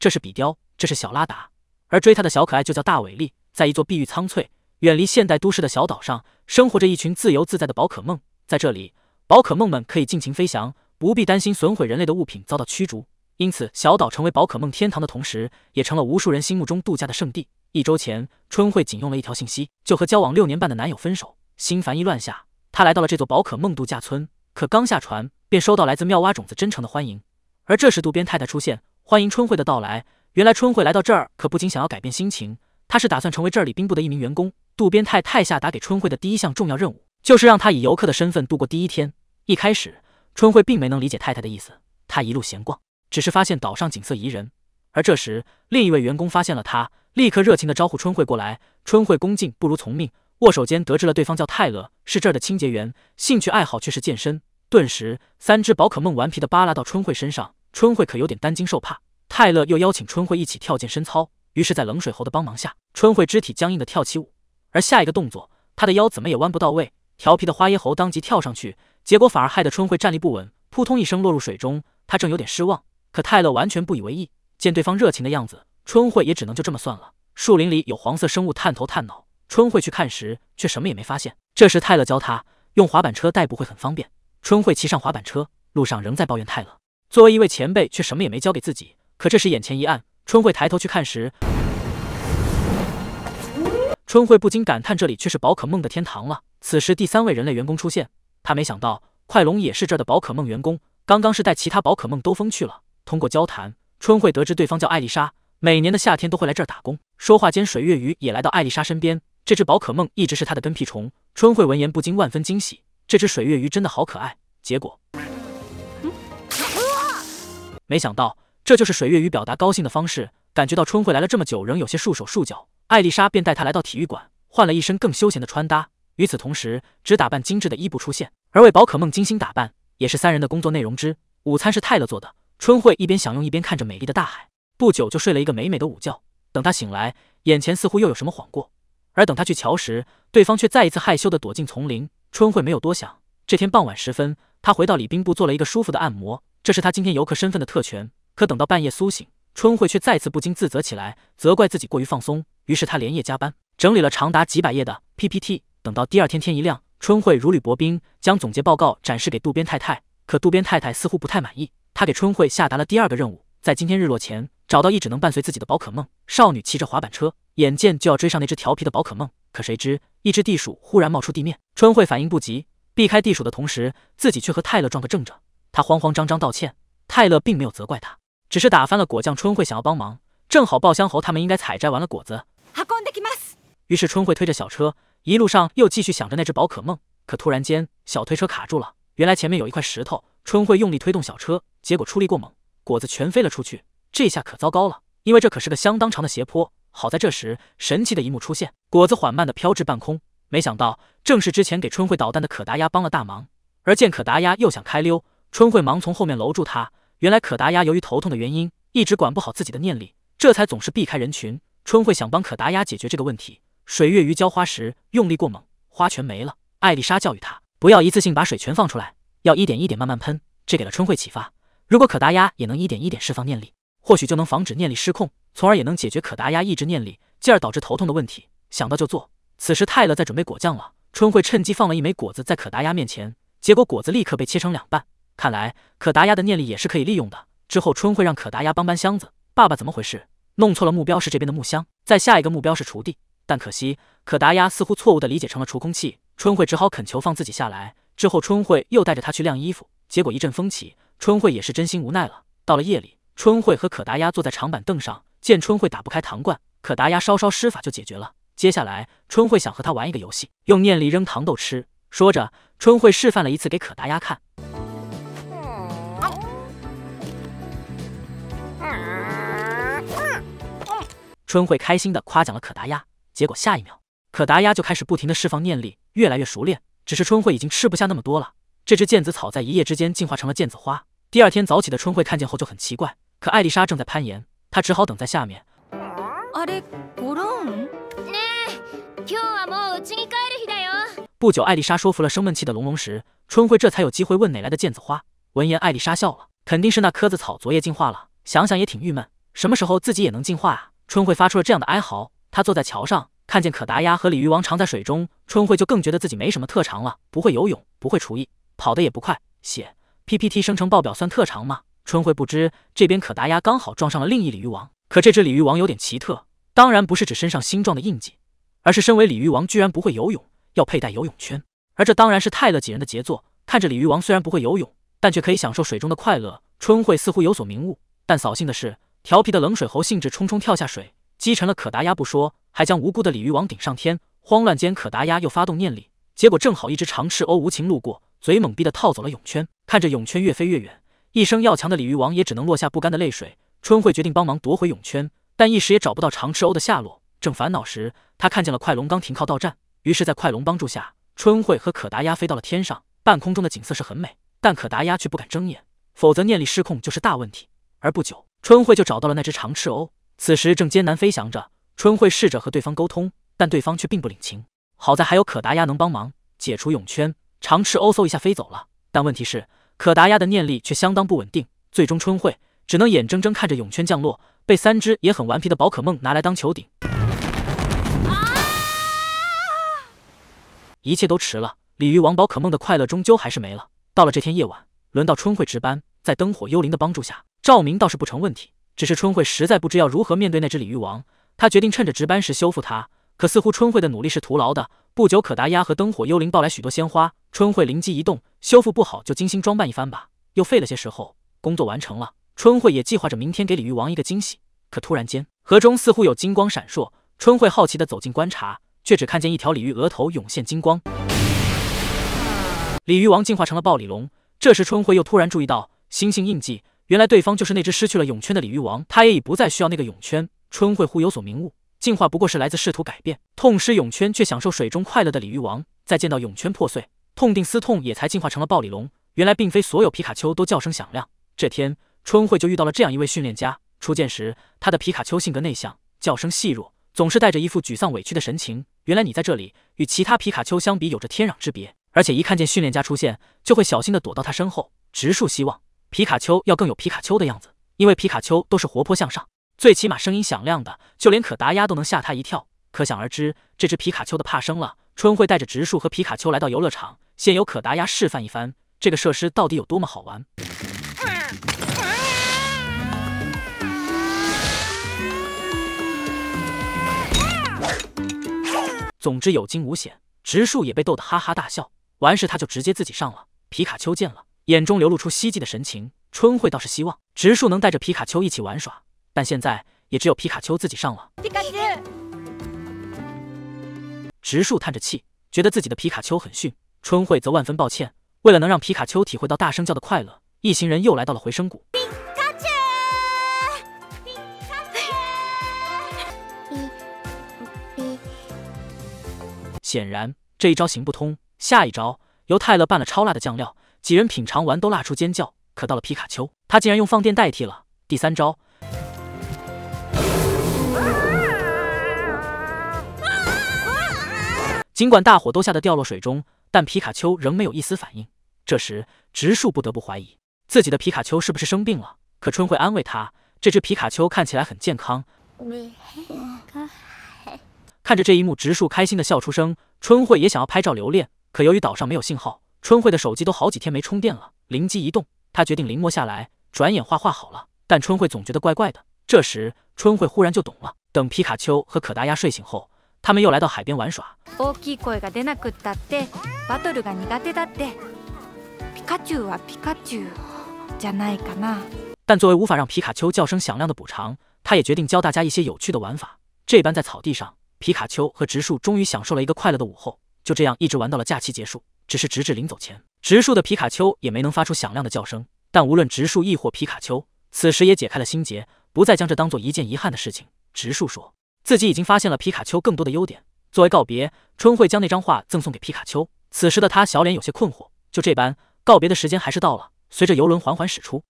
这是比雕，这是小拉达，而追他的小可爱就叫大伟力。在一座碧玉苍翠、远离现代都市的小岛上，生活着一群自由自在的宝可梦。在这里，宝可梦们可以尽情飞翔，不必担心损毁人类的物品遭到驱逐。因此，小岛成为宝可梦天堂的同时，也成了无数人心目中度假的圣地。一周前，春惠仅用了一条信息，就和交往六年半的男友分手。心烦意乱下，她来到了这座宝可梦度假村。可刚下船，便收到来自妙蛙种子真诚的欢迎。而这时，渡边太太出现。欢迎春惠的到来。原来春惠来到这儿，可不仅想要改变心情，她是打算成为这里兵部的一名员工。渡边太太下达给春惠的第一项重要任务，就是让她以游客的身份度过第一天。一开始，春惠并没能理解太太的意思，她一路闲逛，只是发现岛上景色宜人。而这时，另一位员工发现了她，立刻热情地招呼春惠过来。春惠恭敬不如从命，握手间得知了对方叫泰勒，是这儿的清洁员，兴趣爱好却是健身。顿时，三只宝可梦顽皮地扒拉到春惠身上。春慧可有点担惊受怕，泰勒又邀请春慧一起跳健身操，于是，在冷水猴的帮忙下，春慧肢体僵硬的跳起舞。而下一个动作，她的腰怎么也弯不到位，调皮的花椰猴当即跳上去，结果反而害得春慧站立不稳，扑通一声落入水中。她正有点失望，可泰勒完全不以为意。见对方热情的样子，春慧也只能就这么算了。树林里有黄色生物探头探脑，春慧去看时却什么也没发现。这时泰勒教她用滑板车代步会很方便，春慧骑上滑板车，路上仍在抱怨泰勒。作为一位前辈，却什么也没教给自己。可这时，眼前一暗，春慧抬头去看时，春慧不禁感叹：“这里却是宝可梦的天堂了。”此时，第三位人类员工出现，他没想到快龙也是这儿的宝可梦员工。刚刚是带其他宝可梦兜风去了。通过交谈，春慧得知对方叫艾丽莎，每年的夏天都会来这儿打工。说话间，水月鱼也来到艾丽莎身边。这只宝可梦一直是他的跟屁虫。春慧闻言不禁万分惊喜，这只水月鱼真的好可爱。结果。没想到这就是水月鱼表达高兴的方式。感觉到春会来了这么久仍有些束手束脚，艾丽莎便带她来到体育馆，换了一身更休闲的穿搭。与此同时，只打扮精致的伊布出现，而为宝可梦精心打扮也是三人的工作内容之。午餐是泰勒做的，春会一边享用一边看着美丽的大海，不久就睡了一个美美的午觉。等她醒来，眼前似乎又有什么晃过，而等她去瞧时，对方却再一次害羞地躲进丛林。春会没有多想，这天傍晚时分，她回到礼宾部做了一个舒服的按摩。这是他今天游客身份的特权。可等到半夜苏醒，春慧却再次不禁自责起来，责怪自己过于放松。于是他连夜加班，整理了长达几百页的 PPT。等到第二天天一亮，春慧如履薄冰，将总结报告展示给渡边太太。可渡边太太似乎不太满意，她给春慧下达了第二个任务：在今天日落前找到一只能伴随自己的宝可梦。少女骑着滑板车，眼见就要追上那只调皮的宝可梦，可谁知一只地鼠忽然冒出地面，春慧反应不及，避开地鼠的同时，自己却和泰勒撞个正着。他慌慌张张道歉，泰勒并没有责怪他，只是打翻了果酱。春惠想要帮忙，正好爆香猴他们应该采摘完了果子。于是春惠推着小车，一路上又继续想着那只宝可梦。可突然间，小推车卡住了，原来前面有一块石头。春惠用力推动小车，结果出力过猛，果子全飞了出去。这下可糟糕了，因为这可是个相当长的斜坡。好在这时，神奇的一幕出现，果子缓慢地飘至半空。没想到，正是之前给春惠捣蛋的可达鸭帮了大忙。而见可达鸭又想开溜。春慧忙从后面搂住他。原来可达鸭由于头痛的原因，一直管不好自己的念力，这才总是避开人群。春慧想帮可达鸭解决这个问题。水月鱼浇花时用力过猛，花全没了。艾丽莎教育他不要一次性把水全放出来，要一点一点慢慢喷。这给了春慧启发：如果可达鸭也能一点一点释放念力，或许就能防止念力失控，从而也能解决可达鸭抑制念力，进而导致头痛的问题。想到就做。此时泰勒在准备果酱了。春慧趁机放了一枚果子在可达鸭面前，结果果子立刻被切成两半。看来可达鸭的念力也是可以利用的。之后春会让可达鸭帮搬箱子。爸爸怎么回事？弄错了目标是这边的木箱。在下一个目标是锄地，但可惜可达鸭似乎错误的理解成了除空气。春会只好恳求放自己下来。之后春会又带着他去晾衣服，结果一阵风起，春会也是真心无奈了。到了夜里，春会和可达鸭坐在长板凳上，见春会打不开糖罐，可达鸭稍稍施法就解决了。接下来春会想和他玩一个游戏，用念力扔糖豆吃。说着，春会示范了一次给可达鸭看。春慧开心的夸奖了可达鸭，结果下一秒，可达鸭就开始不停的释放念力，越来越熟练。只是春慧已经吃不下那么多了。这只毽子草在一夜之间进化成了毽子花。第二天早起的春慧看见后就很奇怪。可艾丽莎正在攀岩，她只好等在下面。不久，艾丽莎说服了生闷气的龙龙时，春慧这才有机会问哪来的毽子花。闻言，艾丽莎笑了，肯定是那棵子草昨夜进化了。想想也挺郁闷，什么时候自己也能进化啊？春慧发出了这样的哀嚎。她坐在桥上，看见可达鸭和鲤鱼王藏在水中，春慧就更觉得自己没什么特长了：不会游泳，不会厨艺，跑得也不快。写 PPT 生成报表算特长吗？春慧不知。这边可达鸭刚好撞上了另一鲤鱼王，可这只鲤鱼王有点奇特，当然不是指身上星状的印记，而是身为鲤鱼王居然不会游泳，要佩戴游泳圈。而这当然是泰勒几人的杰作。看着鲤鱼王虽然不会游泳，但却可以享受水中的快乐，春慧似乎有所明悟，但扫兴的是。调皮的冷水猴兴致冲冲跳下水，击沉了可达鸭不说，还将无辜的鲤鱼王顶上天。慌乱间，可达鸭又发动念力，结果正好一只长翅鸥无情路过，嘴猛逼的套走了泳圈。看着泳圈越飞越远，一生要强的鲤鱼王也只能落下不甘的泪水。春惠决定帮忙夺回泳圈，但一时也找不到长翅鸥的下落。正烦恼时，她看见了快龙刚停靠到站，于是，在快龙帮助下，春惠和可达鸭飞到了天上。半空中的景色是很美，但可达鸭却不敢睁眼，否则念力失控就是大问题。而不久。春慧就找到了那只长翅鸥，此时正艰难飞翔着。春慧试着和对方沟通，但对方却并不领情。好在还有可达鸭能帮忙解除泳圈，长翅鸥嗖一下飞走了。但问题是，可达鸭的念力却相当不稳定，最终春慧只能眼睁睁看着泳圈降落，被三只也很顽皮的宝可梦拿来当球顶。一切都迟了，鲤鱼王宝可梦的快乐终究还是没了。到了这天夜晚，轮到春慧值班，在灯火幽灵的帮助下。照明倒是不成问题，只是春慧实在不知要如何面对那只鲤鱼王。她决定趁着值班时修复它，可似乎春慧的努力是徒劳的。不久，可达鸭和灯火幽灵抱来许多鲜花。春慧灵机一动，修复不好就精心装扮一番吧。又费了些时候，工作完成了。春慧也计划着明天给鲤鱼王一个惊喜。可突然间，河中似乎有金光闪烁。春慧好奇的走近观察，却只看见一条鲤鱼额头涌现金光，鲤鱼王进化成了暴鲤龙。这时，春慧又突然注意到星星印记。原来对方就是那只失去了泳圈的鲤鱼王，他也已不再需要那个泳圈。春会忽有所明悟，进化不过是来自试图改变。痛失泳圈却享受水中快乐的鲤鱼王，再见到泳圈破碎，痛定思痛，也才进化成了暴鲤龙。原来并非所有皮卡丘都叫声响亮。这天，春会就遇到了这样一位训练家。初见时，他的皮卡丘性格内向，叫声细弱，总是带着一副沮丧委屈的神情。原来你在这里与其他皮卡丘相比有着天壤之别，而且一看见训练家出现，就会小心的躲到他身后，直树希望。皮卡丘要更有皮卡丘的样子，因为皮卡丘都是活泼向上，最起码声音响亮的，就连可达鸭都能吓他一跳，可想而知这只皮卡丘的怕生了。春会带着植树和皮卡丘来到游乐场，先由可达鸭示范一番这个设施到底有多么好玩。总之有惊无险，植树也被逗得哈哈大笑。完事他就直接自己上了，皮卡丘见了。眼中流露出希冀的神情，春慧倒是希望植树能带着皮卡丘一起玩耍，但现在也只有皮卡丘自己上了。卡丘。植树叹着气，觉得自己的皮卡丘很逊。春慧则万分抱歉，为了能让皮卡丘体会到大声叫的快乐，一行人又来到了回声谷。显然这一招行不通，下一招由泰勒拌了超辣的酱料。几人品尝完都辣出尖叫，可到了皮卡丘，他竟然用放电代替了第三招。尽管大伙都吓得掉落水中，但皮卡丘仍没有一丝反应。这时，植树不得不怀疑自己的皮卡丘是不是生病了。可春惠安慰他，这只皮卡丘看起来很健康。看着这一幕，植树开心的笑出声。春惠也想要拍照留恋，可由于岛上没有信号。春慧的手机都好几天没充电了，灵机一动，她决定临摹下来。转眼画画好了，但春慧总觉得怪怪的。这时，春慧忽然就懂了。等皮卡丘和可达鸭睡醒后，他们又来到海边玩耍。但作为无法让皮卡丘叫声响亮的补偿，他也决定教大家一些有趣的玩法。这般在草地上，皮卡丘和植树终于享受了一个快乐的午后。就这样一直玩到了假期结束。只是，直至临走前，植树的皮卡丘也没能发出响亮的叫声。但无论植树亦或皮卡丘，此时也解开了心结，不再将这当做一件遗憾的事情。植树说，自己已经发现了皮卡丘更多的优点。作为告别，春会将那张画赠送给皮卡丘。此时的他小脸有些困惑。就这般，告别的时间还是到了。随着游轮缓缓驶出。